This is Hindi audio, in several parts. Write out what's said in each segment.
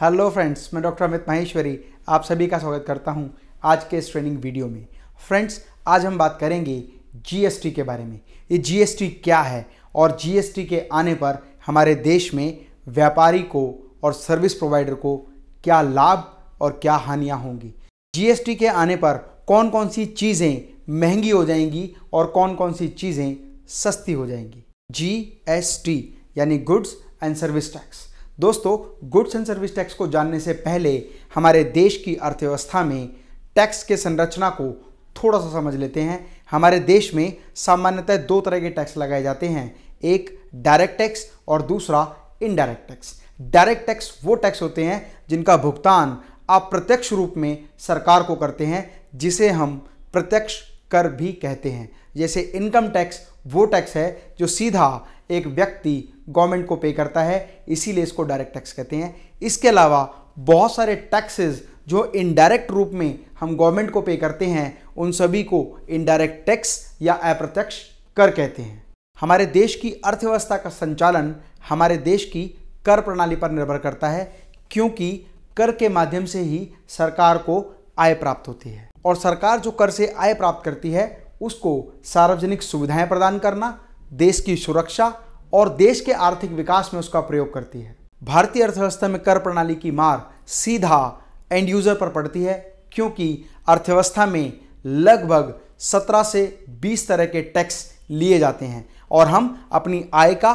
हेलो फ्रेंड्स मैं डॉक्टर अमित माहेश्वरी आप सभी का स्वागत करता हूं आज के इस ट्रेनिंग वीडियो में फ्रेंड्स आज हम बात करेंगे जीएसटी के बारे में ये जीएसटी क्या है और जीएसटी के आने पर हमारे देश में व्यापारी को और सर्विस प्रोवाइडर को क्या लाभ और क्या हानियाँ होंगी जीएसटी के आने पर कौन कौन सी चीज़ें महंगी हो जाएंगी और कौन कौन सी चीज़ें सस्ती हो जाएंगी जी यानी गुड्स एंड सर्विस टैक्स दोस्तों गुड्स एंड सर्विस टैक्स को जानने से पहले हमारे देश की अर्थव्यवस्था में टैक्स के संरचना को थोड़ा सा समझ लेते हैं हमारे देश में सामान्यतः दो तरह के टैक्स लगाए जाते हैं एक डायरेक्ट टैक्स और दूसरा इनडायरेक्ट टैक्स डायरेक्ट टैक्स वो टैक्स होते हैं जिनका भुगतान आप प्रत्यक्ष रूप में सरकार को करते हैं जिसे हम प्रत्यक्ष कर भी कहते हैं जैसे इनकम टैक्स वो टैक्स है जो सीधा एक व्यक्ति गवर्नमेंट को पे करता है इसीलिए इसको डायरेक्ट टैक्स कहते हैं इसके अलावा बहुत सारे टैक्सेस जो इनडायरेक्ट रूप में हम गवर्नमेंट को पे करते हैं उन सभी को इनडायरेक्ट टैक्स या अप्रत्यक्ष कर कहते हैं हमारे देश की अर्थव्यवस्था का संचालन हमारे देश की कर प्रणाली पर निर्भर करता है क्योंकि कर के माध्यम से ही सरकार को आय प्राप्त होती है और सरकार जो कर से आय प्राप्त करती है उसको सार्वजनिक सुविधाएं प्रदान करना देश की सुरक्षा और देश के आर्थिक विकास में उसका प्रयोग करती है भारतीय अर्थव्यवस्था में कर प्रणाली की मार सीधा एंड यूजर पर पड़ती है क्योंकि अर्थव्यवस्था में लगभग 17 से 20 तरह के टैक्स लिए जाते हैं और हम अपनी आय का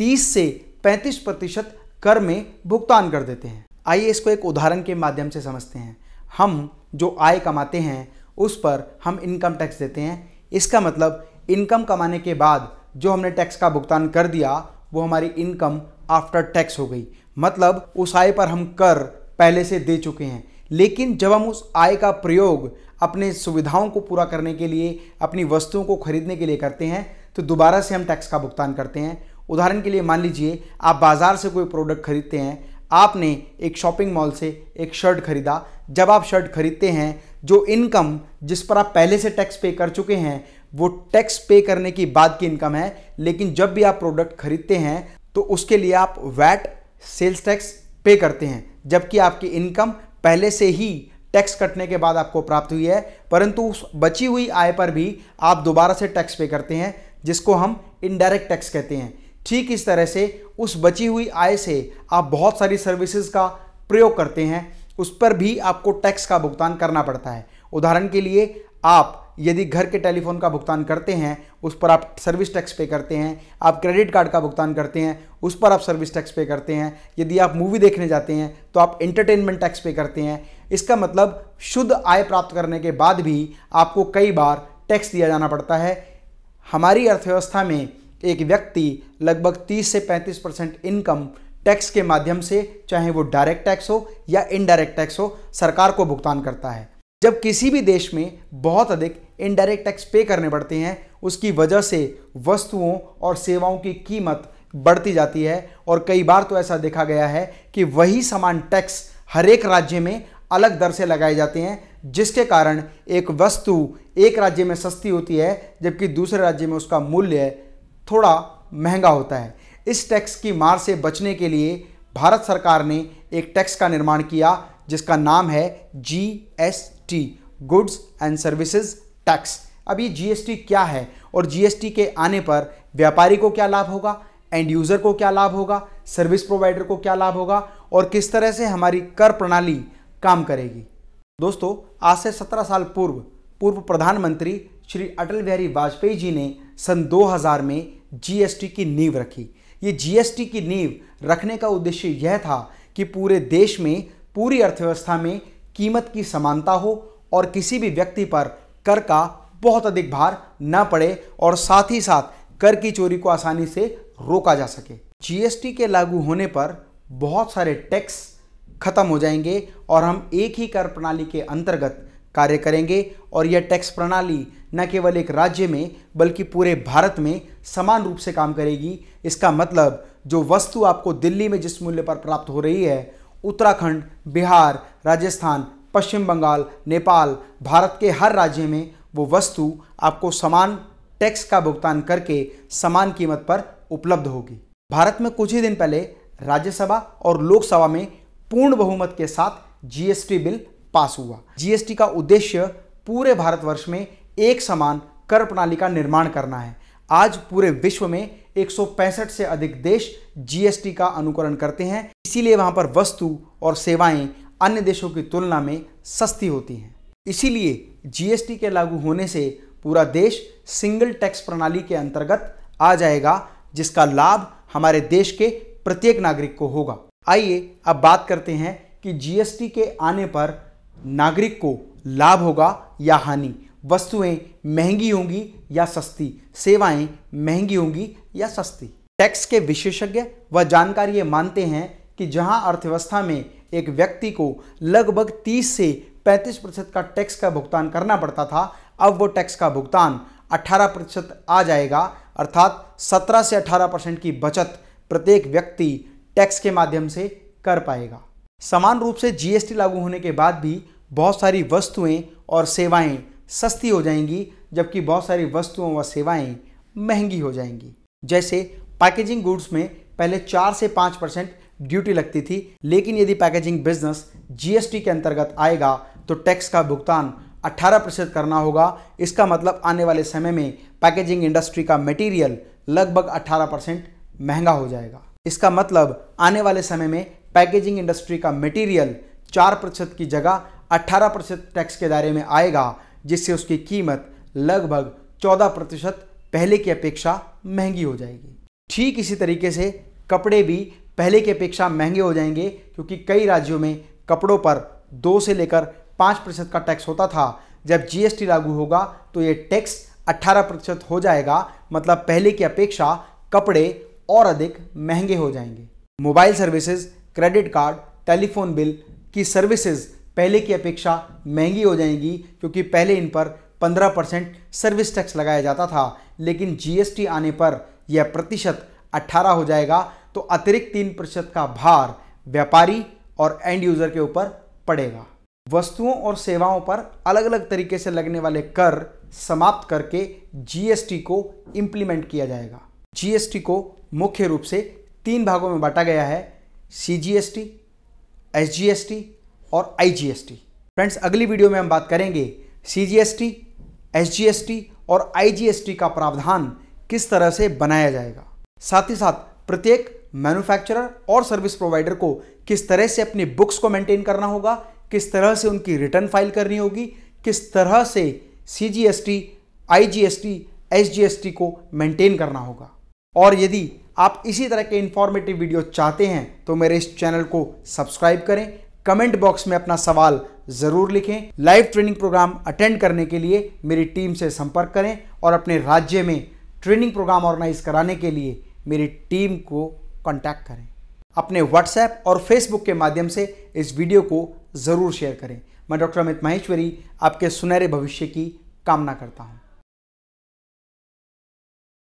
30 से 35 प्रतिशत कर में भुगतान कर देते हैं आइए इसको एक उदाहरण के माध्यम से समझते हैं हम जो आय कमाते हैं उस पर हम इनकम टैक्स देते हैं इसका मतलब इनकम कमाने के बाद जो हमने टैक्स का भुगतान कर दिया वो हमारी इनकम आफ्टर टैक्स हो गई मतलब उस आय पर हम कर पहले से दे चुके हैं लेकिन जब हम उस आय का प्रयोग अपने सुविधाओं को पूरा करने के लिए अपनी वस्तुओं को खरीदने के लिए करते हैं तो दोबारा से हम टैक्स का भुगतान करते हैं उदाहरण के लिए मान लीजिए आप बाज़ार से कोई प्रोडक्ट खरीदते हैं आपने एक शॉपिंग मॉल से एक शर्ट खरीदा जब आप शर्ट खरीदते हैं जो इनकम जिस पर आप पहले से टैक्स पे कर चुके हैं वो टैक्स पे करने की बाद की इनकम है लेकिन जब भी आप प्रोडक्ट खरीदते हैं तो उसके लिए आप वैट सेल्स टैक्स पे करते हैं जबकि आपकी इनकम पहले से ही टैक्स कटने के बाद आपको प्राप्त हुई है परंतु उस बची हुई आय पर भी आप दोबारा से टैक्स पे करते हैं जिसको हम इनडायरेक्ट टैक्स कहते हैं ठीक इस तरह से उस बची हुई आय से आप बहुत सारी सर्विसेज का प्रयोग करते हैं उस पर भी आपको टैक्स का भुगतान करना पड़ता है उदाहरण के लिए आप यदि घर के टेलीफोन का भुगतान करते हैं उस पर आप सर्विस टैक्स पे करते हैं आप क्रेडिट कार्ड का भुगतान करते हैं उस पर आप सर्विस टैक्स पे करते हैं यदि आप मूवी देखने जाते हैं तो आप एंटरटेनमेंट टैक्स पे करते हैं इसका मतलब शुद्ध आय प्राप्त करने के बाद भी आपको कई बार टैक्स दिया जाना पड़ता है हमारी अर्थव्यवस्था में एक व्यक्ति लगभग 30 से 35 परसेंट इनकम टैक्स के माध्यम से चाहे वो डायरेक्ट टैक्स हो या इनडायरेक्ट टैक्स हो सरकार को भुगतान करता है जब किसी भी देश में बहुत अधिक इनडायरेक्ट टैक्स पे करने पड़ते हैं उसकी वजह से वस्तुओं और सेवाओं की कीमत बढ़ती जाती है और कई बार तो ऐसा देखा गया है कि वही समान टैक्स हर एक राज्य में अलग दर से लगाए जाते हैं जिसके कारण एक वस्तु एक राज्य में सस्ती होती है जबकि दूसरे राज्य में उसका मूल्य थोड़ा महंगा होता है इस टैक्स की मार से बचने के लिए भारत सरकार ने एक टैक्स का निर्माण किया जिसका नाम है G S T goods and services tax अब ये जीएसटी क्या है और जीएसटी के आने पर व्यापारी को क्या लाभ होगा एंड यूज़र को क्या लाभ होगा सर्विस प्रोवाइडर को क्या लाभ होगा और किस तरह से हमारी कर प्रणाली काम करेगी दोस्तों आज से 17 साल पूर्व पूर्व प्रधानमंत्री श्री अटल बिहारी वाजपेयी जी ने सन 2000 में जीएसटी की नींव रखी ये जीएसटी की नींव रखने का उद्देश्य यह था कि पूरे देश में पूरी अर्थव्यवस्था में कीमत की समानता हो और किसी भी व्यक्ति पर कर का बहुत अधिक भार न पड़े और साथ ही साथ कर की चोरी को आसानी से रोका जा सके जीएसटी के लागू होने पर बहुत सारे टैक्स खत्म हो जाएंगे और हम एक ही कर प्रणाली के अंतर्गत कार्य करेंगे और यह टैक्स प्रणाली न केवल एक राज्य में बल्कि पूरे भारत में समान रूप से काम करेगी इसका मतलब जो वस्तु आपको दिल्ली में जिस मूल्य पर प्राप्त हो रही है उत्तराखंड बिहार राजस्थान पश्चिम बंगाल नेपाल भारत के हर राज्य में वो वस्तु आपको समान टैक्स का भुगतान करके समान कीमत पर उपलब्ध होगी भारत में कुछ ही दिन पहले राज्यसभा और लोकसभा में पूर्ण बहुमत के साथ जीएसटी बिल पास हुआ जीएसटी का उद्देश्य पूरे भारतवर्ष में एक समान कर प्रणाली का निर्माण करना है आज पूरे विश्व में एक से अधिक देश जीएसटी का अनुकरण करते हैं इसीलिए वहां पर वस्तु और सेवाएं अन्य देशों की तुलना में सस्ती होती हैं इसीलिए जीएसटी के लागू होने से पूरा देश सिंगल टैक्स प्रणाली के अंतर्गत आ जाएगा जिसका लाभ हमारे देश के प्रत्येक नागरिक को होगा आइए अब बात करते हैं कि जीएसटी के आने पर नागरिक को लाभ होगा या हानि वस्तुएं महंगी होंगी या सस्ती सेवाएं महंगी होंगी या सस्ती टैक्स के विशेषज्ञ व जानकार ये मानते हैं कि जहां अर्थव्यवस्था में एक व्यक्ति को लगभग 30 से 35 प्रतिशत का टैक्स का भुगतान करना पड़ता था अब वो टैक्स का भुगतान 18 प्रतिशत आ जाएगा अर्थात 17 से 18 परसेंट की बचत प्रत्येक व्यक्ति टैक्स के माध्यम से कर पाएगा समान रूप से जीएसटी लागू होने के बाद भी बहुत सारी वस्तुएं और सेवाएं सस्ती हो जाएंगी जबकि बहुत सारी वस्तुओं व सेवाएं महंगी हो जाएंगी जैसे पैकेजिंग गुड्स में पहले चार से पाँच परसेंट ड्यूटी लगती थी लेकिन यदि पैकेजिंग बिजनेस जीएसटी के अंतर्गत आएगा तो टैक्स का भुगतान 18 प्रतिशत करना होगा इसका मतलब आने वाले समय में पैकेजिंग इंडस्ट्री का मटेरियल लगभग 18 परसेंट महंगा हो जाएगा इसका मतलब आने वाले समय में पैकेजिंग इंडस्ट्री का मटेरियल चार प्रतिशत की जगह 18 प्रतिशत टैक्स के दायरे में आएगा जिससे उसकी कीमत लगभग 14 प्रतिशत पहले की अपेक्षा महंगी हो जाएगी ठीक इसी तरीके से कपड़े भी पहले की अपेक्षा महंगे हो जाएंगे क्योंकि कई राज्यों में कपड़ों पर दो से लेकर पाँच प्रतिशत का टैक्स होता था जब जीएसटी लागू होगा तो ये टैक्स अट्ठारह प्रतिशत हो जाएगा मतलब पहले की अपेक्षा कपड़े और अधिक महंगे हो जाएंगे mobile services credit card telephone bill की सर्विसेज पहले की अपेक्षा महंगी हो जाएंगी क्योंकि पहले इन पर 15 परसेंट सर्विस टैक्स लगाया जाता था लेकिन जीएसटी आने पर यह प्रतिशत 18 हो जाएगा तो अतिरिक्त तीन प्रतिशत का भार व्यापारी और एंड यूजर के ऊपर पड़ेगा वस्तुओं और सेवाओं पर अलग अलग तरीके से लगने वाले कर समाप्त करके जीएसटी को इम्प्लीमेंट किया जाएगा जीएसटी को मुख्य रूप से तीन भागों में बांटा गया है सी जी एस टी और आईजीएसटी फ्रेंड्स अगली वीडियो में हम बात करेंगे सीजीएसटी एसजीएसटी और आईजीएसटी का प्रावधान किस तरह से बनाया जाएगा साथ ही साथ प्रत्येक मैन्युफैक्चरर और सर्विस प्रोवाइडर को किस तरह से अपनी बुक्स को मेंटेन करना होगा किस तरह से उनकी रिटर्न फाइल करनी होगी किस तरह से C G S T I G S T S G S T को मेंटेन करना होगा और यदि आप इसी तरह के इन्फॉर्मेटिव वीडियो चाहते हैं तो मेरे इस चैनल को सब्सक्राइब करें कमेंट बॉक्स में अपना सवाल ज़रूर लिखें लाइव ट्रेनिंग प्रोग्राम अटेंड करने के लिए मेरी टीम से संपर्क करें और अपने राज्य में ट्रेनिंग प्रोग्राम ऑर्गेनाइज कराने के लिए मेरी टीम को कॉन्टैक्ट करें अपने व्हाट्सएप और फेसबुक के माध्यम से इस वीडियो को ज़रूर शेयर करें मैं डॉक्टर अमित माहेश्वरी आपके सुनहरे भविष्य की कामना करता हूँ